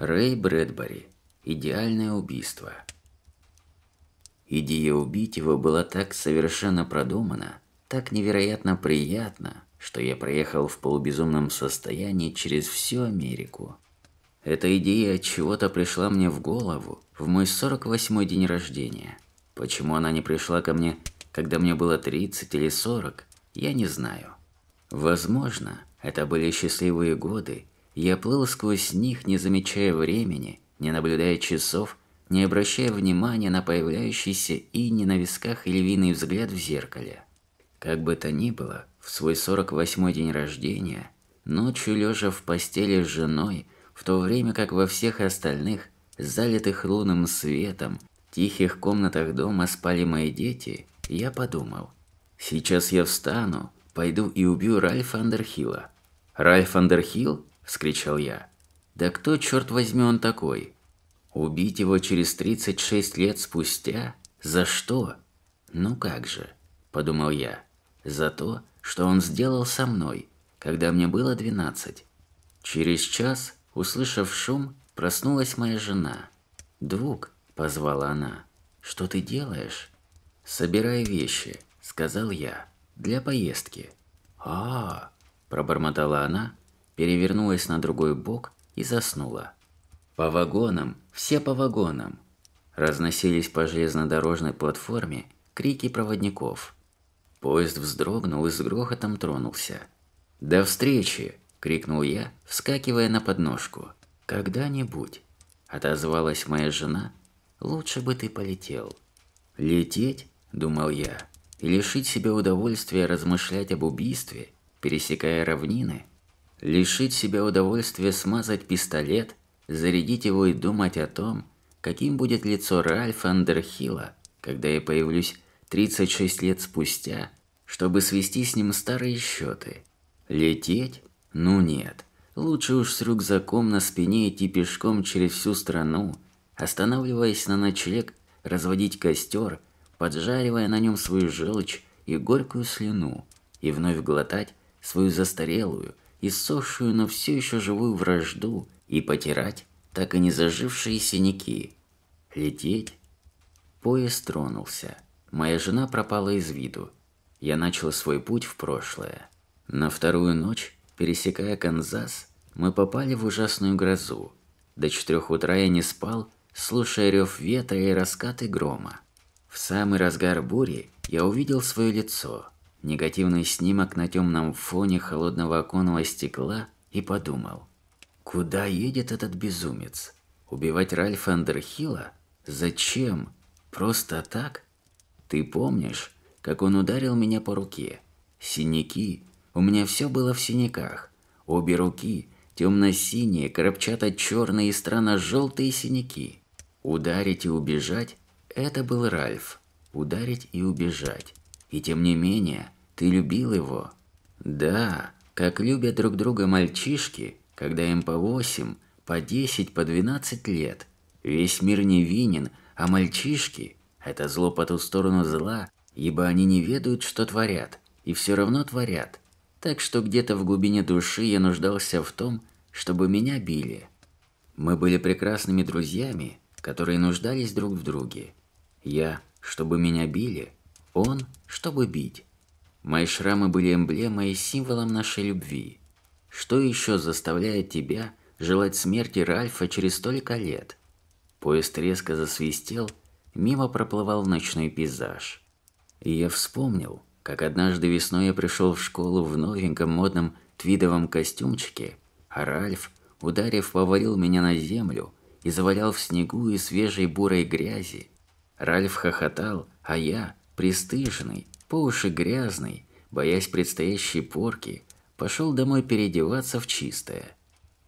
Рэй Брэдбери. Идеальное убийство. Идея убить его была так совершенно продумана, так невероятно приятна, что я проехал в полубезумном состоянии через всю Америку. Эта идея от чего-то пришла мне в голову в мой 48-й день рождения. Почему она не пришла ко мне, когда мне было 30 или 40, я не знаю. Возможно, это были счастливые годы, я плыл сквозь них, не замечая времени, не наблюдая часов, не обращая внимания на появляющийся и не на висках и львиный взгляд в зеркале. Как бы то ни было, в свой 48-й день рождения, ночью лежа в постели с женой, в то время как во всех остальных, залитых лунным светом, тихих комнатах дома спали мои дети, я подумал. Сейчас я встану, пойду и убью Ральфа Андерхилла. Ральф Андерхилл? вскричал я. «Да кто, черт возьми, он такой? Убить его через 36 лет спустя? За что? Ну как же?» – подумал я. «За то, что он сделал со мной, когда мне было 12. Через час, услышав шум, проснулась моя жена. Двук, позвала она, – «что ты делаешь?» «Собирай вещи», – сказал я, – «для поездки». «А-а-а», пробормотала она, перевернулась на другой бок и заснула. По вагонам, все по вагонам. Разносились по железнодорожной платформе крики проводников. Поезд вздрогнул и с грохотом тронулся. «До встречи!» – крикнул я, вскакивая на подножку. «Когда-нибудь!» – отозвалась моя жена. «Лучше бы ты полетел». «Лететь?» – думал я. «И лишить себя удовольствия размышлять об убийстве, пересекая равнины – Лишить себя удовольствия смазать пистолет, зарядить его и думать о том, каким будет лицо Ральфа Андерхилла, когда я появлюсь 36 лет спустя, чтобы свести с ним старые счеты. Лететь? Ну нет. Лучше уж с рюкзаком на спине идти пешком через всю страну, останавливаясь на ночлег, разводить костер, поджаривая на нем свою желчь и горькую слюну, и вновь глотать свою застарелую, иссохшую, но все еще живую вражду и потирать так и не зажившие синяки. Лететь? Поезд тронулся. Моя жена пропала из виду. Я начал свой путь в прошлое. На вторую ночь, пересекая Канзас, мы попали в ужасную грозу. До четырех утра я не спал, слушая рев ветра и раскаты грома. В самый разгар бури я увидел свое лицо – негативный снимок на темном фоне холодного оконного стекла и подумал. Куда едет этот безумец? Убивать Ральфа Андерхилла? Зачем? Просто так? Ты помнишь, как он ударил меня по руке? Синяки. У меня все было в синяках. Обе руки, темно-синие, крапчато-черные и странно-желтые синяки. Ударить и убежать – это был Ральф. Ударить и убежать. И тем не менее, ты любил его. Да, как любят друг друга мальчишки, когда им по 8, по 10, по 12 лет. Весь мир невинен, а мальчишки – это зло по ту сторону зла, ибо они не ведают, что творят, и все равно творят. Так что где-то в глубине души я нуждался в том, чтобы меня били. Мы были прекрасными друзьями, которые нуждались друг в друге. Я, чтобы меня били – он, чтобы бить. Мои шрамы были эмблемой и символом нашей любви. Что еще заставляет тебя желать смерти Ральфа через столько лет? Поезд резко засвистел, мимо проплывал ночной пейзаж. И я вспомнил, как однажды весной я пришел в школу в новеньком модном твидовом костюмчике, а Ральф, ударив, повалил меня на землю и завалял в снегу и свежей бурой грязи. Ральф хохотал, а я, Престыженный, по уши грязный, боясь предстоящей порки, пошел домой переодеваться в чистое.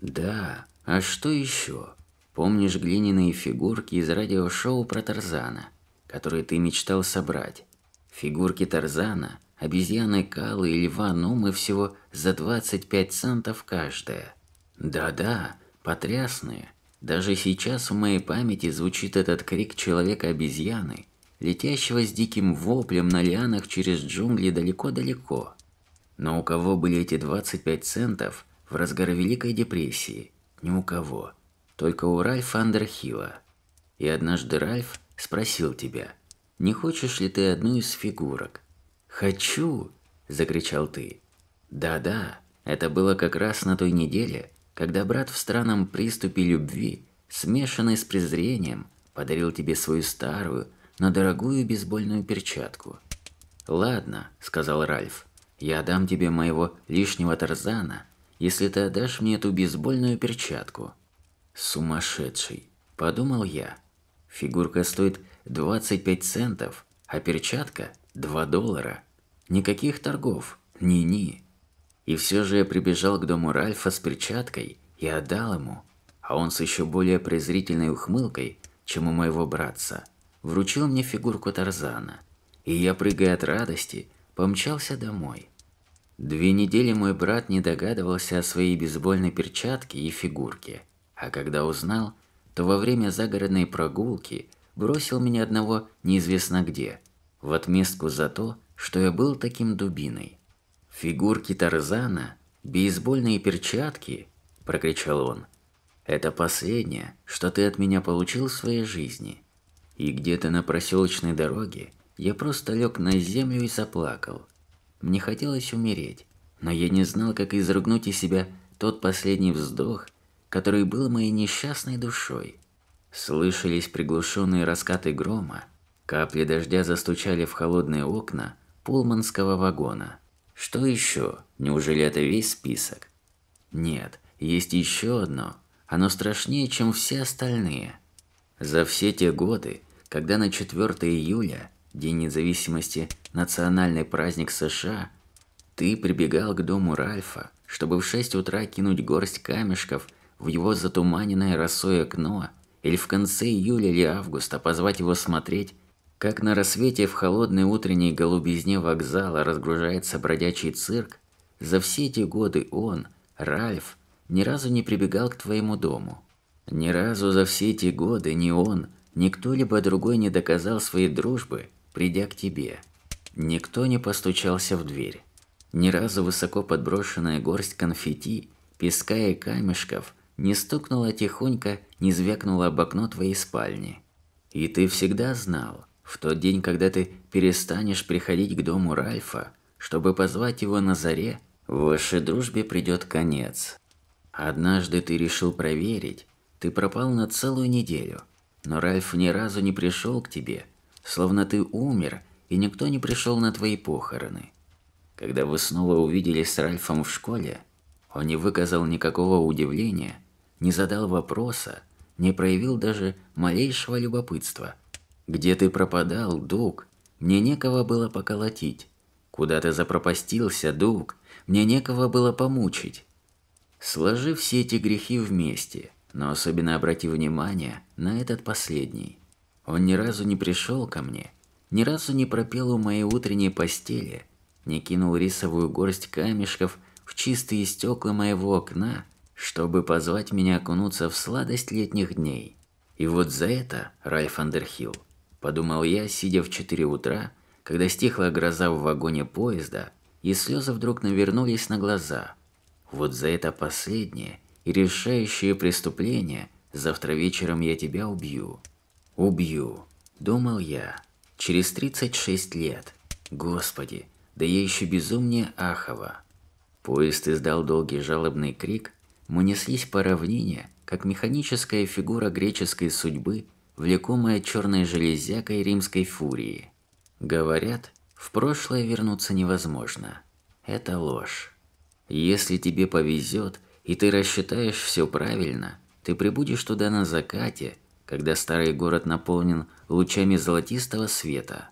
Да, а что еще? Помнишь глиняные фигурки из радиошоу про Тарзана, которые ты мечтал собрать? Фигурки Тарзана, обезьяны Калы и льва Нумы всего за 25 центов каждая. Да-да, потрясные. Даже сейчас в моей памяти звучит этот крик человека-обезьяны, летящего с диким воплем на лианах через джунгли далеко-далеко. Но у кого были эти 25 центов в разгар Великой депрессии? Ни у кого. Только у Ральфа Андерхила. И однажды Ральф спросил тебя, не хочешь ли ты одну из фигурок? «Хочу!» – закричал ты. «Да-да, это было как раз на той неделе, когда брат в странном приступе любви, смешанный с презрением, подарил тебе свою старую, на дорогую бейсбольную перчатку. «Ладно», – сказал Ральф, – «я дам тебе моего лишнего Тарзана, если ты отдашь мне эту бейсбольную перчатку». «Сумасшедший», – подумал я. «Фигурка стоит 25 центов, а перчатка – 2 доллара. Никаких торгов, ни-ни». И все же я прибежал к дому Ральфа с перчаткой и отдал ему, а он с еще более презрительной ухмылкой, чем у моего братца – вручил мне фигурку Тарзана, и я, прыгая от радости, помчался домой. Две недели мой брат не догадывался о своей бейсбольной перчатке и фигурке, а когда узнал, то во время загородной прогулки бросил меня одного неизвестно где, в отместку за то, что я был таким дубиной. «Фигурки Тарзана, бейсбольные перчатки!» – прокричал он. «Это последнее, что ты от меня получил в своей жизни. И где-то на проселочной дороге я просто лег на землю и заплакал. Мне хотелось умереть, но я не знал, как изрыгнуть из себя тот последний вздох, который был моей несчастной душой. Слышались приглушенные раскаты грома, капли дождя застучали в холодные окна пулманского вагона. Что еще? Неужели это весь список? Нет, есть еще одно. Оно страшнее, чем все остальные. За все те годы когда на 4 июля, День независимости, национальный праздник США, ты прибегал к дому Ральфа, чтобы в 6 утра кинуть горсть камешков в его затуманенное росой окно, или в конце июля или августа позвать его смотреть, как на рассвете в холодной утренней голубизне вокзала разгружается бродячий цирк, за все эти годы он, Ральф, ни разу не прибегал к твоему дому. Ни разу за все эти годы ни он, Никто либо другой не доказал своей дружбы, придя к тебе. Никто не постучался в дверь. Ни разу высоко подброшенная горсть конфетти, песка и камешков не стукнула тихонько, не звякнула об окно твоей спальни. И ты всегда знал, в тот день, когда ты перестанешь приходить к дому Ральфа, чтобы позвать его на заре, в вашей дружбе придет конец. Однажды ты решил проверить, ты пропал на целую неделю – но Ральф ни разу не пришел к тебе, словно ты умер, и никто не пришел на твои похороны. Когда вы снова увиделись с Ральфом в школе, он не выказал никакого удивления, не задал вопроса, не проявил даже малейшего любопытства. «Где ты пропадал, Дуг? Мне некого было поколотить. Куда ты запропастился, Дуг? Мне некого было помучить». Сложи все эти грехи вместе, но особенно обрати внимание на этот последний. Он ни разу не пришел ко мне, ни разу не пропел у моей утренней постели, не кинул рисовую горсть камешков в чистые стекла моего окна, чтобы позвать меня окунуться в сладость летних дней. И вот за это, Райф Андерхилл, подумал я, сидя в 4 утра, когда стихла гроза в вагоне поезда, и слезы вдруг навернулись на глаза. Вот за это последнее – и решающее преступление, завтра вечером я тебя убью. Убью, думал я, через 36 лет. Господи, да я еще безумнее Ахова. Поезд издал долгий жалобный крик, мы неслись по равнине, как механическая фигура греческой судьбы, влекомая черной железякой римской фурии. Говорят, в прошлое вернуться невозможно. Это ложь. Если тебе повезет, и ты рассчитаешь все правильно, ты прибудешь туда на закате, когда старый город наполнен лучами золотистого света.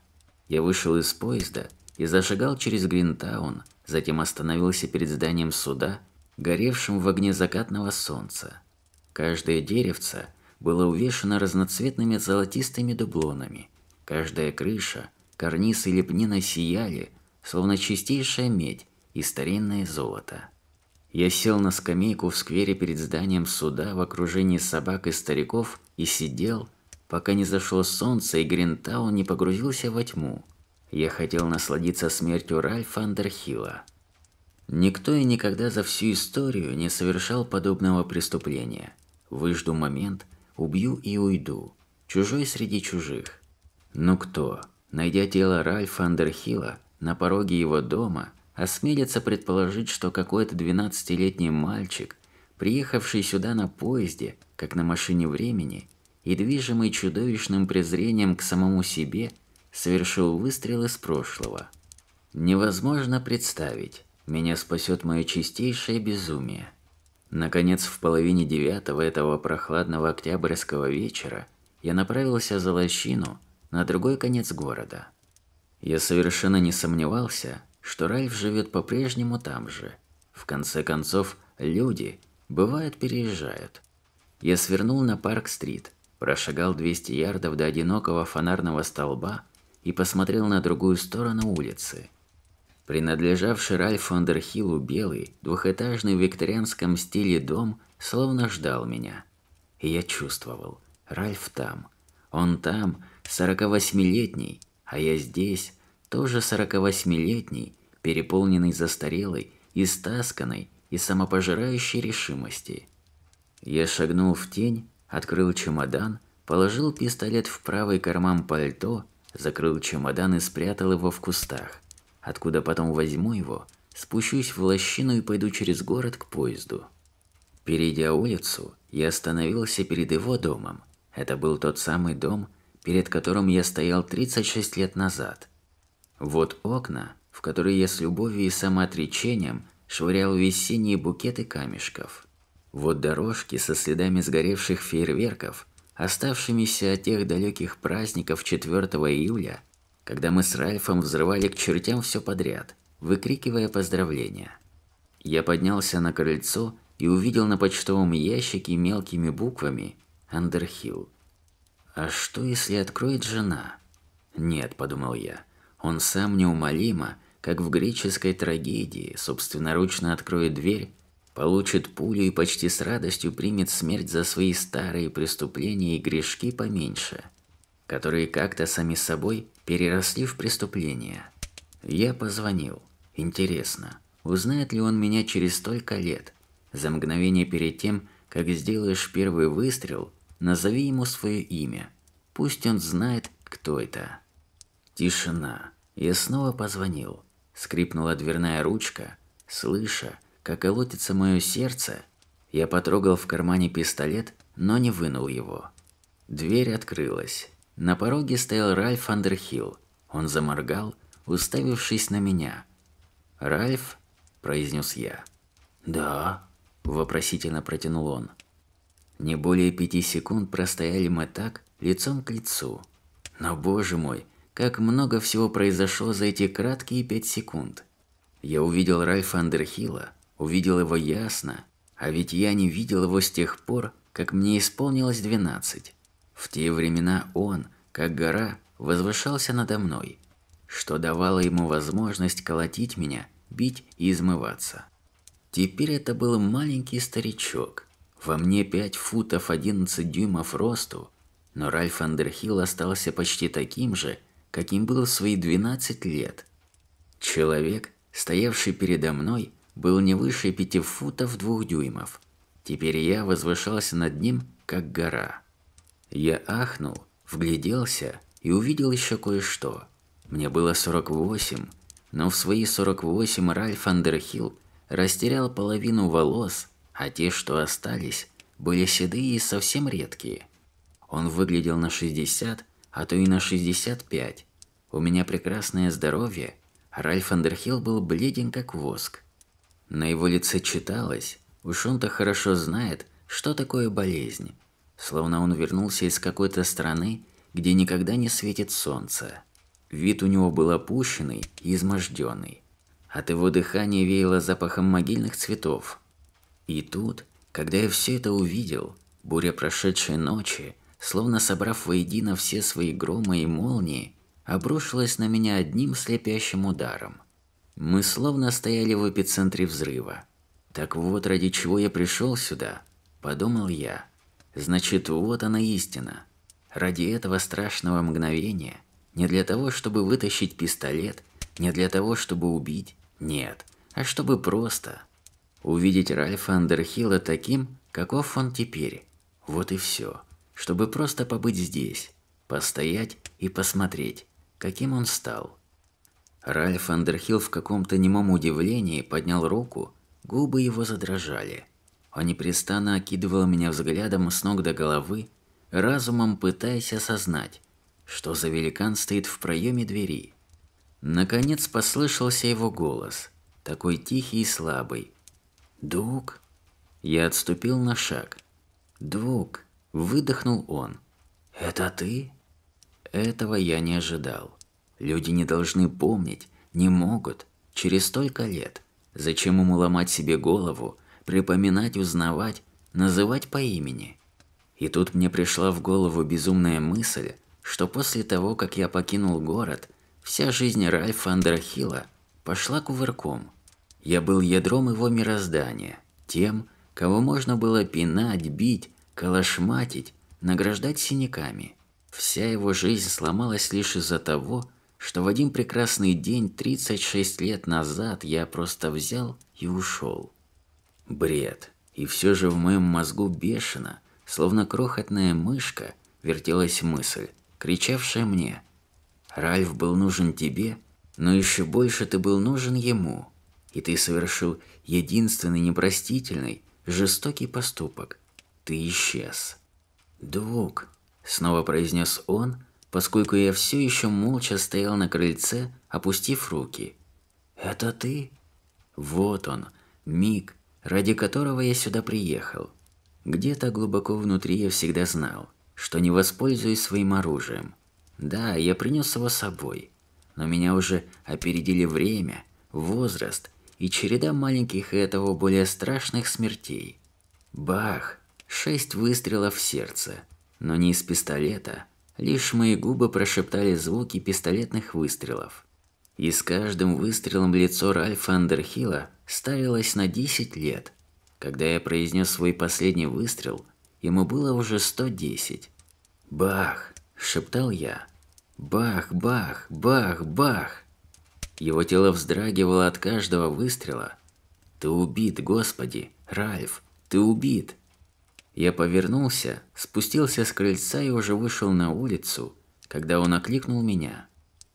Я вышел из поезда и зашагал через Гринтаун, затем остановился перед зданием суда, горевшим в огне закатного солнца. Каждое деревце было увешано разноцветными золотистыми дублонами. Каждая крыша, карниз и лепнина сияли, словно чистейшая медь и старинное золото. Я сел на скамейку в сквере перед зданием суда в окружении собак и стариков и сидел, пока не зашло солнце и Гринтаун не погрузился во тьму. Я хотел насладиться смертью Ральфа Андерхилла. Никто и никогда за всю историю не совершал подобного преступления. Выжду момент, убью и уйду. Чужой среди чужих. Но кто, найдя тело Ральфа Андерхилла на пороге его дома – осмелится предположить, что какой-то 12-летний мальчик, приехавший сюда на поезде, как на машине времени, и движимый чудовищным презрением к самому себе, совершил выстрел из прошлого. Невозможно представить, меня спасет мое чистейшее безумие. Наконец, в половине девятого этого прохладного октябрьского вечера я направился за лощину на другой конец города. Я совершенно не сомневался, что Ральф живет по-прежнему там же. В конце концов, люди, бывает, переезжают. Я свернул на Парк-стрит, прошагал 200 ярдов до одинокого фонарного столба и посмотрел на другую сторону улицы. Принадлежавший Ральфу Андерхиллу белый, двухэтажный в викторианском стиле дом словно ждал меня. И я чувствовал, Ральф там. Он там, 48-летний, а я здесь, тоже 48-летний, переполненный застарелой, истасканной и самопожирающей решимости. Я шагнул в тень, открыл чемодан, положил пистолет в правый карман пальто, закрыл чемодан и спрятал его в кустах. Откуда потом возьму его, спущусь в лощину и пойду через город к поезду. Перейдя улицу, я остановился перед его домом. Это был тот самый дом, перед которым я стоял 36 лет назад – вот окна, в которые я с любовью и самоотречением швырял весенние букеты камешков. Вот дорожки со следами сгоревших фейерверков, оставшимися от тех далеких праздников 4 июля, когда мы с Ральфом взрывали к чертям все подряд, выкрикивая поздравления. Я поднялся на крыльцо и увидел на почтовом ящике мелкими буквами «Андерхилл». «А что, если откроет жена?» «Нет», – подумал я, – он сам неумолимо, как в греческой трагедии, собственноручно откроет дверь, получит пулю и почти с радостью примет смерть за свои старые преступления и грешки поменьше, которые как-то сами собой переросли в преступления. Я позвонил. Интересно, узнает ли он меня через столько лет? За мгновение перед тем, как сделаешь первый выстрел, назови ему свое имя. Пусть он знает, кто это. Тишина. Я снова позвонил. Скрипнула дверная ручка. Слыша, как колотится мое сердце, я потрогал в кармане пистолет, но не вынул его. Дверь открылась. На пороге стоял Ральф Андерхилл. Он заморгал, уставившись на меня. «Ральф?» – произнес я. «Да?» – вопросительно протянул он. Не более пяти секунд простояли мы так, лицом к лицу. Но, боже мой, как много всего произошло за эти краткие пять секунд. Я увидел Ральфа Андерхилла, увидел его ясно, а ведь я не видел его с тех пор, как мне исполнилось 12. В те времена он, как гора, возвышался надо мной, что давало ему возможность колотить меня, бить и измываться. Теперь это был маленький старичок. Во мне 5 футов 11 дюймов росту, но Ральф Андерхилл остался почти таким же, каким был в свои 12 лет. Человек, стоявший передо мной, был не выше пяти футов двух дюймов. Теперь я возвышался над ним, как гора. Я ахнул, вгляделся и увидел еще кое-что. Мне было 48, но в свои 48 Ральф Андерхилл растерял половину волос, а те, что остались, были седые и совсем редкие. Он выглядел на 60, а то и на 65. У меня прекрасное здоровье, Ральф Андерхилл был бледен как воск. На его лице читалось, уж он-то хорошо знает, что такое болезнь. Словно он вернулся из какой-то страны, где никогда не светит солнце. Вид у него был опущенный и изможденный. От его дыхания веяло запахом могильных цветов. И тут, когда я все это увидел, буря прошедшей ночи – словно собрав воедино все свои громы и молнии, обрушилась на меня одним слепящим ударом. Мы словно стояли в эпицентре взрыва. «Так вот ради чего я пришел сюда», – подумал я. «Значит, вот она истина. Ради этого страшного мгновения, не для того, чтобы вытащить пистолет, не для того, чтобы убить, нет, а чтобы просто. Увидеть Ральфа Андерхилла таким, каков он теперь. Вот и все» чтобы просто побыть здесь, постоять и посмотреть, каким он стал. Ральф Андерхилл в каком-то немом удивлении поднял руку, губы его задрожали. Он непрестанно окидывал меня взглядом с ног до головы, разумом пытаясь осознать, что за великан стоит в проеме двери. Наконец послышался его голос, такой тихий и слабый. «Дук?» Я отступил на шаг. «Дук, Выдохнул он. «Это ты?» Этого я не ожидал. Люди не должны помнить, не могут, через столько лет. Зачем ему ломать себе голову, припоминать, узнавать, называть по имени? И тут мне пришла в голову безумная мысль, что после того, как я покинул город, вся жизнь Ральфа Андерхилла пошла кувырком. Я был ядром его мироздания, тем, кого можно было пинать, бить, Калашматить, награждать синяками. Вся его жизнь сломалась лишь из-за того, что в один прекрасный день 36 лет назад я просто взял и ушел. Бред. И все же в моем мозгу бешено, словно крохотная мышка, вертелась мысль, кричавшая мне. «Ральф был нужен тебе, но еще больше ты был нужен ему, и ты совершил единственный непростительный, жестокий поступок – ты исчез. «Друг», – снова произнес он, поскольку я все еще молча стоял на крыльце, опустив руки. «Это ты?» «Вот он, миг, ради которого я сюда приехал. Где-то глубоко внутри я всегда знал, что не воспользуюсь своим оружием. Да, я принес его с собой, но меня уже опередили время, возраст и череда маленьких и этого более страшных смертей. Бах! шесть выстрелов в сердце, но не из пистолета. Лишь мои губы прошептали звуки пистолетных выстрелов. И с каждым выстрелом лицо Ральфа Андерхилла ставилось на 10 лет. Когда я произнес свой последний выстрел, ему было уже 110. «Бах!» – шептал я. «Бах, бах, бах, бах!» Его тело вздрагивало от каждого выстрела. «Ты убит, Господи! Ральф, ты убит!» Я повернулся, спустился с крыльца и уже вышел на улицу, когда он окликнул меня.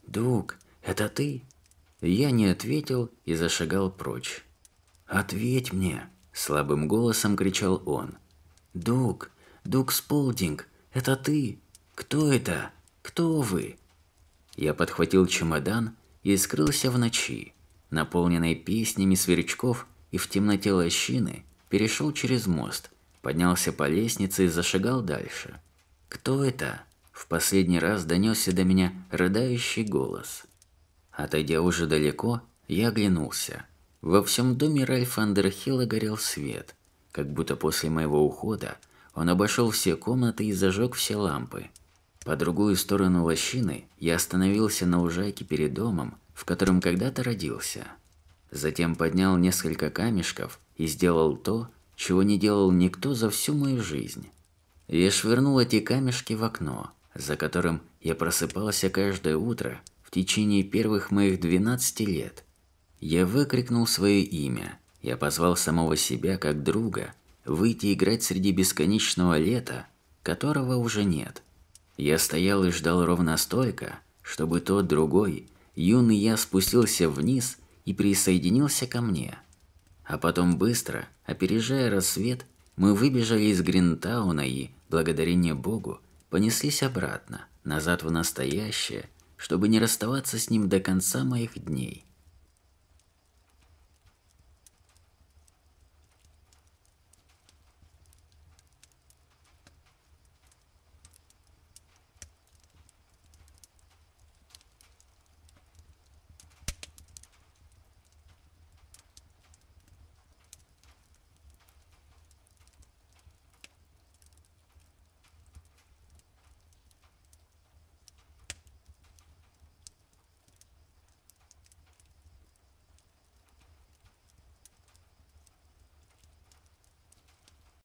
"Дуг, это ты?» Я не ответил и зашагал прочь. «Ответь мне!» – слабым голосом кричал он. «Дуг! Дуг Сполдинг! Это ты! Кто это? Кто вы?» Я подхватил чемодан и скрылся в ночи, наполненной песнями сверчков и в темноте лощины перешел через мост – поднялся по лестнице и зашагал дальше. «Кто это?» – в последний раз донесся до меня рыдающий голос. Отойдя уже далеко, я оглянулся. Во всем доме Ральфа Андерхилла горел свет, как будто после моего ухода он обошел все комнаты и зажег все лампы. По другую сторону лощины я остановился на лужайке перед домом, в котором когда-то родился. Затем поднял несколько камешков и сделал то, чего не делал никто за всю мою жизнь. Я швырнул эти камешки в окно, за которым я просыпался каждое утро в течение первых моих 12 лет. Я выкрикнул свое имя, я позвал самого себя как друга выйти играть среди бесконечного лета, которого уже нет. Я стоял и ждал ровно столько, чтобы тот другой, юный я спустился вниз и присоединился ко мне – а потом быстро, опережая рассвет, мы выбежали из Гринтауна и, благодарение Богу, понеслись обратно, назад в настоящее, чтобы не расставаться с ним до конца моих дней.